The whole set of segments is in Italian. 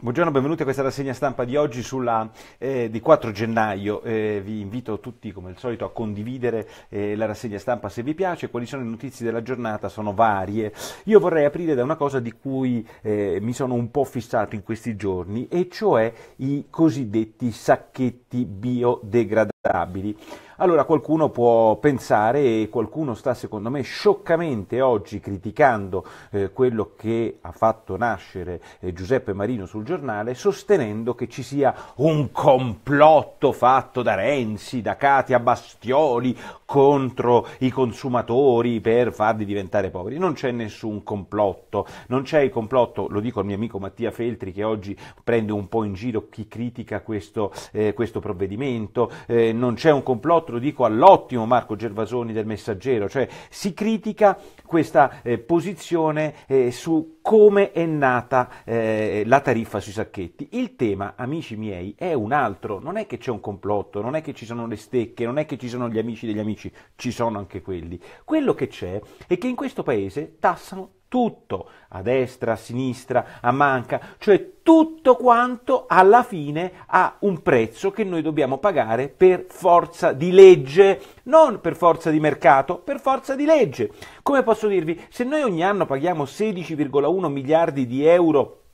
Buongiorno, benvenuti a questa rassegna stampa di oggi sulla, eh, di 4 gennaio. Eh, vi invito tutti, come al solito, a condividere eh, la rassegna stampa se vi piace. Quali sono le notizie della giornata? Sono varie. Io vorrei aprire da una cosa di cui eh, mi sono un po' fissato in questi giorni, e cioè i cosiddetti sacchetti biodegradabili stabili, allora qualcuno può pensare e qualcuno sta secondo me scioccamente oggi criticando eh, quello che ha fatto nascere eh, Giuseppe Marino sul giornale sostenendo che ci sia un complotto fatto da Renzi, da Katia Bastioli contro i consumatori per farli diventare poveri. Non c'è nessun complotto, non c'è il complotto, lo dico al mio amico Mattia Feltri che oggi prende un po' in giro chi critica questo, eh, questo provvedimento, eh, non c'è un complotto, lo dico all'ottimo Marco Gervasoni del Messaggero, cioè si critica questa eh, posizione eh, su come è nata eh, la tariffa sui sacchetti. Il tema, amici miei, è un altro, non è che c'è un complotto, non è che ci sono le stecche, non è che ci sono gli amici degli amici economici, ci sono anche quelli. Quello che c'è è che in questo paese tassano tutto, a destra, a sinistra, a manca, cioè tutto quanto alla fine ha un prezzo che noi dobbiamo pagare per forza di legge, non per forza di mercato, per forza di legge. Come posso dirvi, se noi ogni anno paghiamo 16,1 miliardi di euro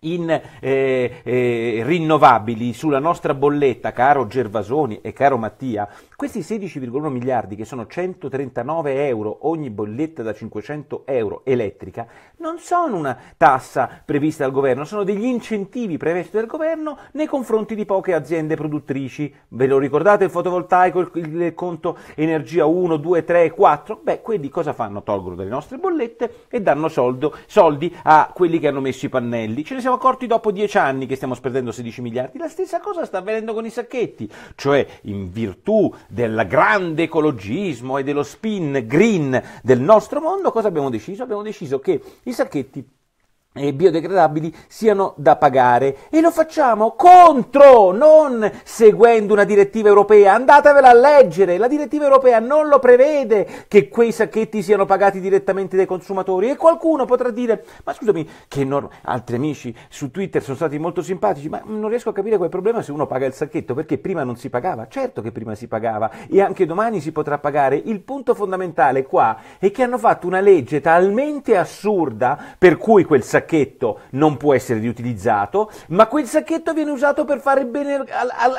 in eh, eh, rinnovabili sulla nostra bolletta, caro Gervasoni e caro Mattia, questi 16,1 miliardi che sono 139 euro ogni bolletta da 500 euro elettrica, non sono una tassa prevista dal governo, sono degli incentivi previsti dal governo nei confronti di poche aziende produttrici. Ve lo ricordate il fotovoltaico, il, il conto energia 1, 2, 3, 4? Beh, quelli cosa fanno? Tolgono dalle nostre bollette e danno soldo, soldi a quelli che hanno messo i pannelli. Ce ne siamo siamo accorti dopo dieci anni che stiamo spendendo 16 miliardi. La stessa cosa sta avvenendo con i sacchetti, cioè in virtù del grande ecologismo e dello spin green del nostro mondo, cosa abbiamo deciso? Abbiamo deciso che i sacchetti e biodegradabili siano da pagare e lo facciamo contro, non seguendo una direttiva europea. Andatevela a leggere, la direttiva europea non lo prevede che quei sacchetti siano pagati direttamente dai consumatori e qualcuno potrà dire "Ma scusami, che norma altri amici su Twitter sono stati molto simpatici, ma non riesco a capire quel problema se uno paga il sacchetto perché prima non si pagava". Certo che prima si pagava e anche domani si potrà pagare. Il punto fondamentale qua è che hanno fatto una legge talmente assurda per cui quel sacchetto sacchetto non può essere riutilizzato, ma quel sacchetto viene usato per fare bene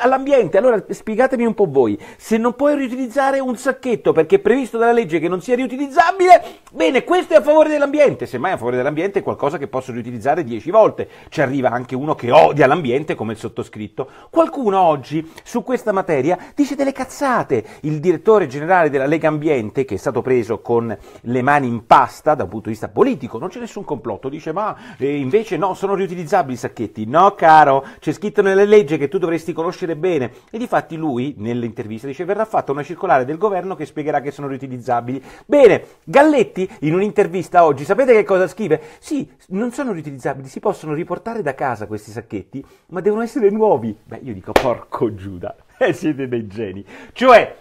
all'ambiente. Allora spiegatemi un po' voi, se non puoi riutilizzare un sacchetto perché è previsto dalla legge che non sia riutilizzabile, bene, questo è a favore dell'ambiente, semmai a favore dell'ambiente è qualcosa che posso riutilizzare dieci volte. Ci arriva anche uno che odia l'ambiente come il sottoscritto. Qualcuno oggi su questa materia dice delle cazzate. Il direttore generale della Lega Ambiente, che è stato preso con le mani in pasta da un punto di vista politico, non c'è nessun complotto, dice ma no, invece no, sono riutilizzabili i sacchetti. No, caro, c'è scritto nelle leggi che tu dovresti conoscere bene. E difatti lui, nell'intervista, dice verrà fatta una circolare del governo che spiegherà che sono riutilizzabili. Bene, Galletti, in un'intervista oggi, sapete che cosa scrive? Sì, non sono riutilizzabili, si possono riportare da casa questi sacchetti, ma devono essere nuovi. Beh, io dico, porco Giuda, eh, siete dei geni. Cioè,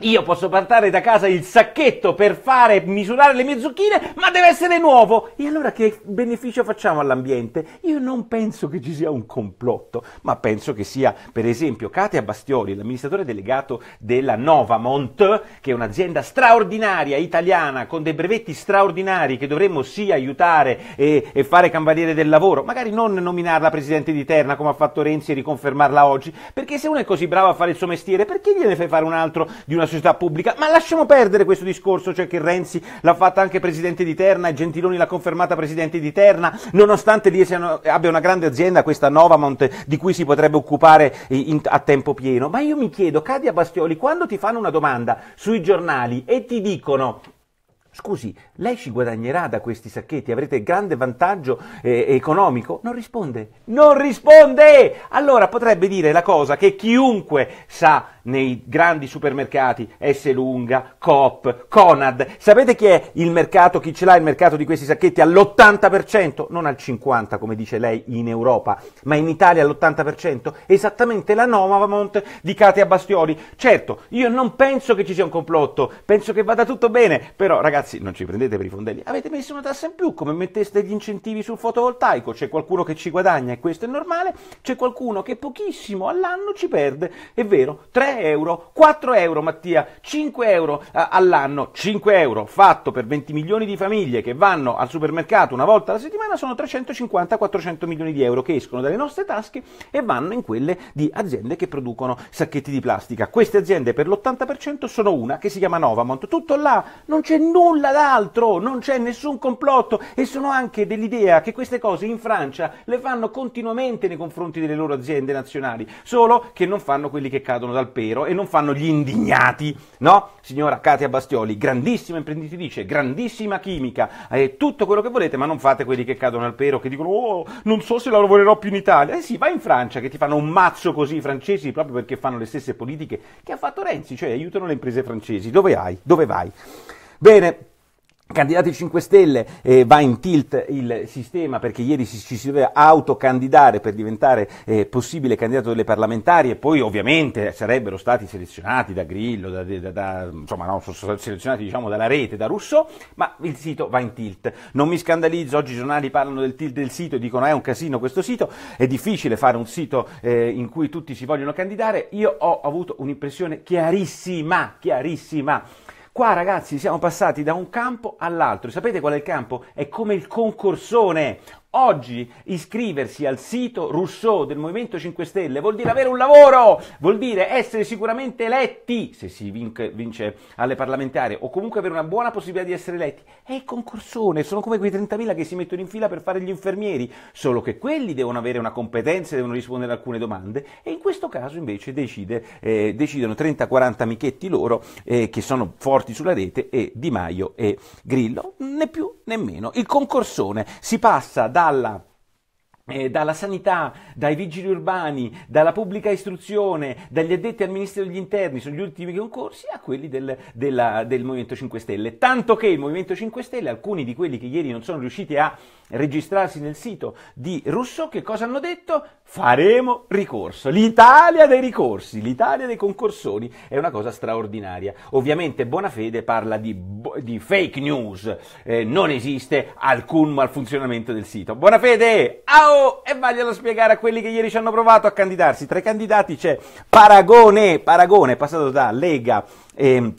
io posso portare da casa il sacchetto per fare misurare le mie zucchine, ma deve essere nuovo. E allora che beneficio facciamo all'ambiente? Io non penso che ci sia un complotto, ma penso che sia, per esempio, Katia Bastioli, l'amministratore delegato della Novamont, che è un'azienda straordinaria italiana con dei brevetti straordinari che dovremmo sì aiutare e, e fare cambaliere del lavoro, magari non nominarla presidente di Terna come ha fatto Renzi e riconfermarla oggi, perché se uno è così bravo a fare il suo mestiere, perché gliene fai fare un altro di una una società pubblica, ma lasciamo perdere questo discorso, cioè che Renzi l'ha fatta anche presidente di Terna e Gentiloni l'ha confermata presidente di Terna, nonostante lì abbia una grande azienda, questa Novamont, di cui si potrebbe occupare in, a tempo pieno. Ma io mi chiedo, Cadia Bastioli, quando ti fanno una domanda sui giornali e ti dicono Scusi, lei ci guadagnerà da questi sacchetti, avrete grande vantaggio eh, economico? Non risponde. Non risponde! Allora potrebbe dire la cosa che chiunque sa nei grandi supermercati S Lunga, Coop, Conad. Sapete chi è il mercato, chi ce l'ha il mercato di questi sacchetti all'80%, non al 50% come dice lei in Europa, ma in Italia all'80%? Esattamente la Novamont di Katia Bastioli. Certo, io non penso che ci sia un complotto, penso che vada tutto bene, però ragazzi non ci prendete per i fondelli. Avete messo una tassa in più, come metteste gli incentivi sul fotovoltaico, c'è qualcuno che ci guadagna e questo è normale, c'è qualcuno che pochissimo all'anno ci perde, è vero, 3 euro, 4 euro Mattia, 5 euro eh, all'anno, 5 euro fatto per 20 milioni di famiglie che vanno al supermercato una volta alla settimana sono 350-400 milioni di euro che escono dalle nostre tasche e vanno in quelle di aziende che producono sacchetti di plastica. Queste aziende per l'80% sono una che si chiama Novamont, tutto là, non c'è nulla d'altro, non c'è nessun complotto e sono anche dell'idea che queste cose in Francia le fanno continuamente nei confronti delle loro aziende nazionali, solo che non fanno quelli che cadono dal peso vero e non fanno gli indignati, no? Signora Katia Bastioli, grandissima imprenditrice, grandissima chimica, è eh, tutto quello che volete, ma non fate quelli che cadono al pero, che dicono oh, non so se la lavorerò più in Italia. Eh sì, vai in Francia che ti fanno un mazzo così i francesi proprio perché fanno le stesse politiche che ha fatto Renzi, cioè aiutano le imprese francesi. Dove hai? Dove vai? Bene. Candidati 5 Stelle eh, va in tilt il sistema perché ieri ci, ci si doveva autocandidare per diventare eh, possibile candidato delle parlamentari e poi ovviamente sarebbero stati selezionati da Grillo, da, da, da, insomma no, sono selezionati diciamo dalla rete, da Rousseau, ma il sito va in tilt. Non mi scandalizzo, oggi i giornali parlano del tilt del sito e dicono è un casino questo sito, è difficile fare un sito eh, in cui tutti si vogliono candidare, io ho avuto un'impressione chiarissima, chiarissima Qua ragazzi siamo passati da un campo all'altro. Sapete qual è il campo? È come il concorsone. Oggi iscriversi al sito Rousseau del Movimento 5 Stelle vuol dire avere un lavoro, vuol dire essere sicuramente eletti, se si vinc- vince alle parlamentari, o comunque avere una buona possibilità di essere eletti. È il concorsone, sono come quei 30.000 che si mettono in fila per fare gli infermieri, solo che quelli devono avere una competenza e devono rispondere ad alcune domande e in questo caso invece decide, eh, decidono 30-40 amichetti loro eh, che sono forti sulla rete e Di Maio e Grillo, né più né meno. Il concorsone si passa da Galla eh, dalla sanità, dai vigili urbani, dalla pubblica istruzione, dagli addetti al Ministero degli Interni sugli ultimi concorsi a quelli del, della, del, Movimento 5 Stelle. Tanto che il Movimento 5 Stelle, alcuni di quelli che ieri non sono riusciti a registrarsi nel sito di Russo, che cosa hanno detto? Faremo ricorso. L'Italia dei ricorsi, l'Italia dei concorsoni è una cosa straordinaria. Ovviamente Bonafede parla di, di fake news, eh, non esiste alcun malfunzionamento del sito. Bonafede, au! E vaglielo a spiegare a quelli che ieri ci hanno provato a candidarsi. Tra i candidati c'è Paragone, Paragone, passato da Lega. E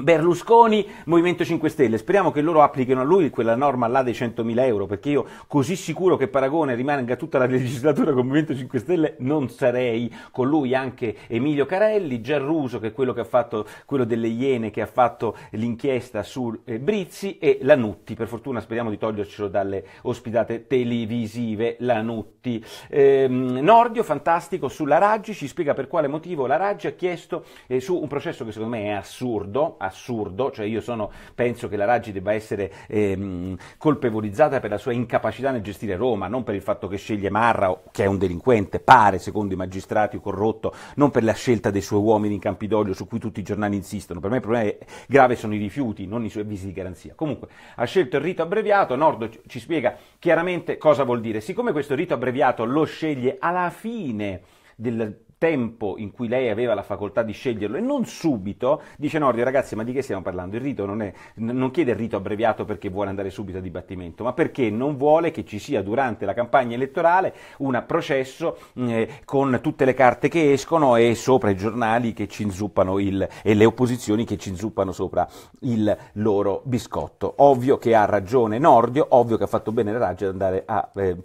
Berlusconi, Movimento 5 Stelle, speriamo che loro applichino a lui quella norma là dei 100.000 euro, perché io così sicuro che Paragone rimanga tutta la legislatura con Movimento 5 Stelle non sarei, con lui anche Emilio Carelli, Giarruso che è quello, che ha fatto, quello delle Iene che ha fatto l'inchiesta su eh, Brizzi e Lanutti, per fortuna speriamo di togliercelo dalle ospitate televisive Lanutti. Ehm, Nordio, fantastico, sulla Raggi, ci spiega per quale motivo la Raggi ha chiesto eh, su un processo che secondo me è assurdo, assurdo, cioè io sono, penso che la Raggi debba essere ehm, colpevolizzata per la sua incapacità nel gestire Roma, non per il fatto che sceglie Marra, che è un delinquente, pare secondo i magistrati corrotto, non per la scelta dei suoi uomini in Campidoglio su cui tutti i giornali insistono, per me il problema grave sono i rifiuti, non i suoi avvisi di garanzia. Comunque ha scelto il rito abbreviato, Nordo ci spiega chiaramente cosa vuol dire, siccome questo rito abbreviato lo sceglie alla fine del tempo in cui lei aveva la facoltà di sceglierlo e non subito, dice Nordio ragazzi ma di che stiamo parlando? Il rito non, è, non chiede il rito abbreviato perché vuole andare subito a dibattimento, ma perché non vuole che ci sia durante la campagna elettorale un processo eh, con tutte le carte che escono e sopra i giornali che ci inzuppano il, e le opposizioni che ci inzuppano sopra il loro biscotto. Ovvio che ha ragione Nordio, ovvio che ha fatto bene la raggia ad andare a eh,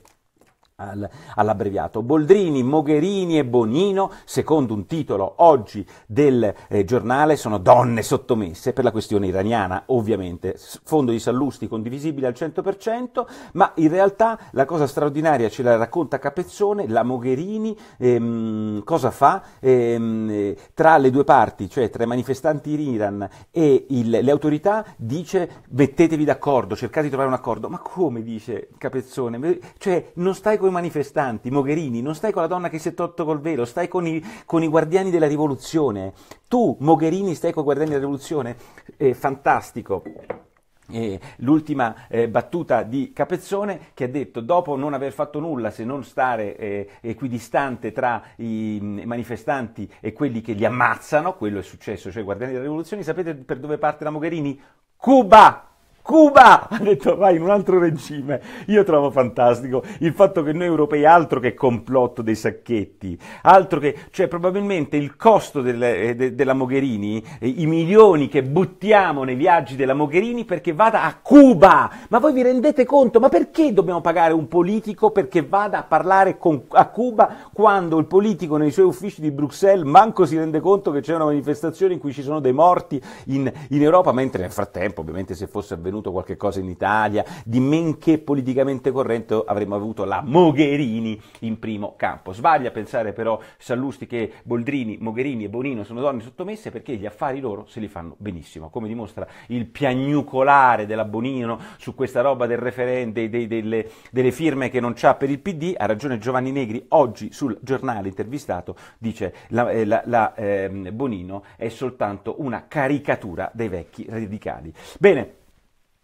all'abbreviato. Boldrini, Mogherini e Bonino, secondo un titolo oggi del eh, giornale, sono donne sottomesse per la questione iraniana, ovviamente. Fondo di Sallusti condivisibile al 100%, ma in realtà la cosa straordinaria ce la racconta Capezzone, la Mogherini ehm, cosa fa ehm, eh, tra le due parti, cioè tra i manifestanti in Iran e il, le autorità, dice mettetevi d'accordo, cercate di trovare un accordo. Ma come dice Capezzone? Cioè non stai coinvolgendo manifestanti, Mogherini, non stai con la donna che si è tolto col velo, stai con i, con i guardiani della rivoluzione. Tu, Mogherini, stai con i guardiani della rivoluzione? Eh, fantastico. Eh, l'ultima eh, battuta di Capezzone che ha detto dopo non aver fatto nulla se non stare eh, equidistante tra i mh, mm, manifestanti e quelli che li ammazzano, quello è successo, cioè guardiani della rivoluzione, sapete per dove parte la Mogherini? Cuba! Cuba! Ha detto vai in un altro regime. Io trovo fantastico il fatto che noi europei altro che complotto dei sacchetti, altro che, cioè probabilmente il costo del, eh, de, della Mogherini, eh, i milioni che buttiamo nei viaggi della Mogherini perché vada a Cuba! Ma voi vi rendete conto? Ma perché dobbiamo pagare un politico perché vada a parlare con, a Cuba quando il politico nei suoi uffici di Bruxelles manco si rende conto che c'è una manifestazione in cui ci sono dei morti in, in Europa, mentre nel frattempo ovviamente se fosse avvenuto avvenuto qualche cosa in Italia, di men che politicamente corrente avremmo avuto la Mogherini in primo campo. Sbaglia pensare però Sallusti che Boldrini, Mogherini e Bonino sono donne sottomesse perché gli affari loro se li fanno benissimo, come dimostra il piagnucolare della Bonino su questa roba del referendum, dei, delle, delle firme che non c'ha per il PD, ha ragione Giovanni Negri oggi sul giornale intervistato, dice la, eh, la, la eh, Bonino è soltanto una caricatura dei vecchi radicali. Bene,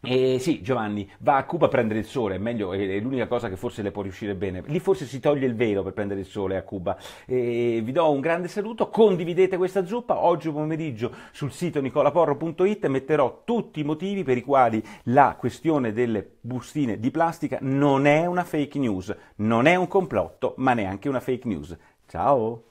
eh, sì, Giovanni, va a Cuba a prendere il sole, è meglio, è l'unica cosa che forse le può riuscire bene. Lì forse si toglie il velo per prendere il sole a Cuba. E eh, vi do un grande saluto, condividete questa zuppa. Oggi pomeriggio sul sito nicolaporro.it metterò tutti i motivi per i quali la questione delle bustine di plastica non è una fake news, non è un complotto, ma neanche una fake news. Ciao!